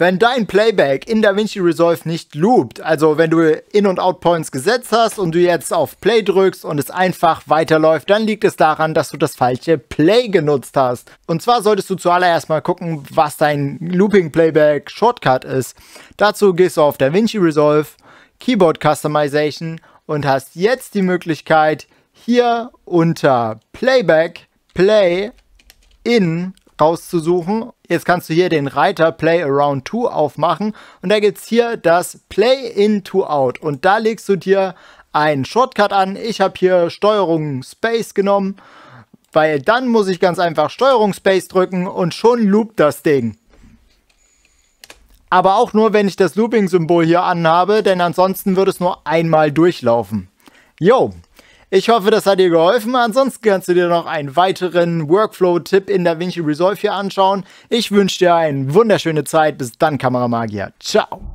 wenn dein Playback in DaVinci Resolve nicht loopt, also wenn du In- und Out-Points gesetzt hast und du jetzt auf Play drückst und es einfach weiterläuft, dann liegt es daran, dass du das falsche Play genutzt hast. Und zwar solltest du zuallererst mal gucken, was dein Looping-Playback-Shortcut ist. Dazu gehst du auf DaVinci Resolve, Keyboard Customization und hast jetzt die Möglichkeit, hier unter Playback, Play, In rauszusuchen. Jetzt kannst du hier den Reiter Play Around 2 aufmachen und da gibt es hier das Play In To Out und da legst du dir einen Shortcut an. Ich habe hier Steuerung Space genommen, weil dann muss ich ganz einfach Steuerung Space drücken und schon loopt das Ding. Aber auch nur, wenn ich das Looping-Symbol hier anhabe, denn ansonsten würde es nur einmal durchlaufen. Yo! Ich hoffe, das hat dir geholfen. Ansonsten kannst du dir noch einen weiteren Workflow-Tipp in der Vinci Resolve hier anschauen. Ich wünsche dir eine wunderschöne Zeit. Bis dann, Kameramagier. Ciao.